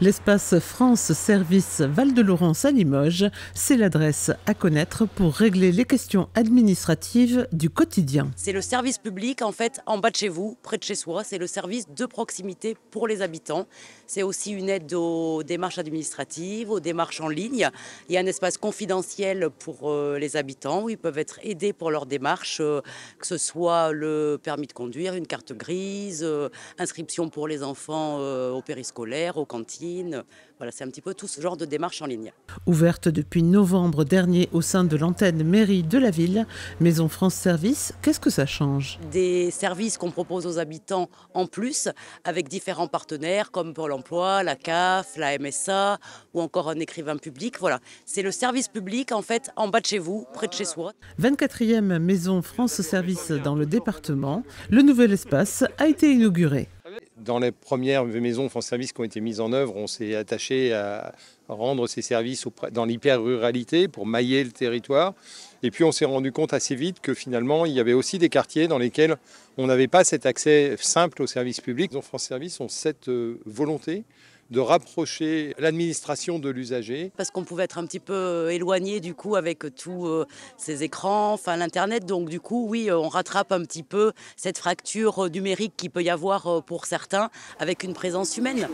L'espace France Service Val-de-Laurence à Limoges, c'est l'adresse à connaître pour régler les questions administratives du quotidien. C'est le service public en fait en bas de chez vous, près de chez soi, c'est le service de proximité pour les habitants. C'est aussi une aide aux démarches administratives, aux démarches en ligne. Il y a un espace confidentiel pour euh, les habitants où ils peuvent être aidés pour leurs démarches, euh, que ce soit le permis de conduire, une carte grise, euh, inscription pour les enfants au périscolaire, au cantine. Voilà, c'est un petit peu tout ce genre de démarche en ligne. Ouverte depuis novembre dernier au sein de l'antenne mairie de la ville, Maison France Service, qu'est-ce que ça change Des services qu'on propose aux habitants en plus, avec différents partenaires comme Pôle emploi, la CAF, la MSA ou encore un écrivain public. Voilà, c'est le service public en fait en bas de chez vous, près de chez soi. 24e Maison France Service dans le département, le nouvel espace a été inauguré. Dans les premières maisons France Service qui ont été mises en œuvre, on s'est attaché à rendre ces services dans l'hyper-ruralité pour mailler le territoire. Et puis on s'est rendu compte assez vite que finalement, il y avait aussi des quartiers dans lesquels on n'avait pas cet accès simple aux services publics. Les France Service ont cette euh, volonté de rapprocher l'administration de l'usager. Parce qu'on pouvait être un petit peu euh, éloigné du coup avec tous euh, ces écrans, enfin l'Internet. Donc du coup, oui, euh, on rattrape un petit peu cette fracture numérique qui peut y avoir pour certains avec une présence humaine.